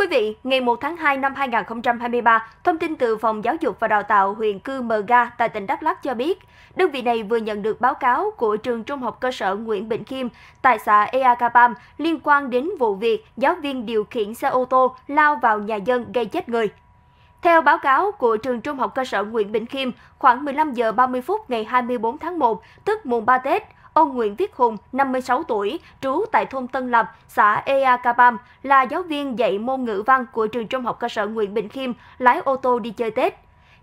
quý vị, ngày 1 tháng 2 năm 2023, thông tin từ Phòng Giáo dục và Đào tạo huyện Cư Mờ Ga tại tỉnh Đắk Lắk cho biết, đơn vị này vừa nhận được báo cáo của trường trung học cơ sở Nguyễn Bình Kim tại xã Ea Kapam liên quan đến vụ việc giáo viên điều khiển xe ô tô lao vào nhà dân gây chết người. Theo báo cáo của trường trung học cơ sở Nguyễn Bình Kim, khoảng 15 giờ 30 phút ngày 24 tháng 1, tức mùng 3 Tết, Ông Nguyễn Viết Hùng, 56 tuổi, trú tại thôn Tân Lập, xã Ea Kabam, là giáo viên dạy môn ngữ văn của trường trung học cơ sở Nguyễn Bình Khiêm, lái ô tô đi chơi Tết.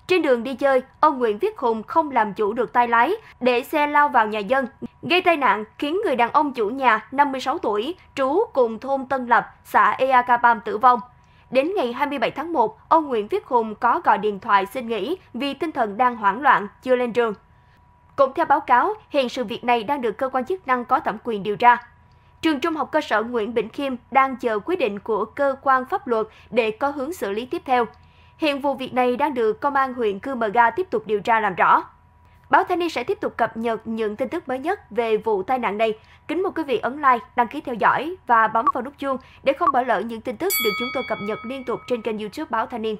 Trên đường đi chơi, ông Nguyễn Viết Hùng không làm chủ được tay lái, để xe lao vào nhà dân, gây tai nạn khiến người đàn ông chủ nhà 56 tuổi, trú cùng thôn Tân Lập, xã Ea Kabam tử vong. Đến ngày 27 tháng 1, ông Nguyễn Viết Hùng có gọi điện thoại xin nghỉ vì tinh thần đang hoảng loạn, chưa lên trường. Cũng theo báo cáo, hiện sự việc này đang được cơ quan chức năng có thẩm quyền điều tra. Trường Trung học cơ sở Nguyễn Bỉnh Khiêm đang chờ quyết định của cơ quan pháp luật để có hướng xử lý tiếp theo. Hiện vụ việc này đang được Công an huyện Cư Mờ Ga tiếp tục điều tra làm rõ. Báo Thanh niên sẽ tiếp tục cập nhật những tin tức mới nhất về vụ tai nạn này. Kính mời quý vị ấn like, đăng ký theo dõi và bấm vào nút chuông để không bỏ lỡ những tin tức được chúng tôi cập nhật liên tục trên kênh youtube Báo Thanh niên.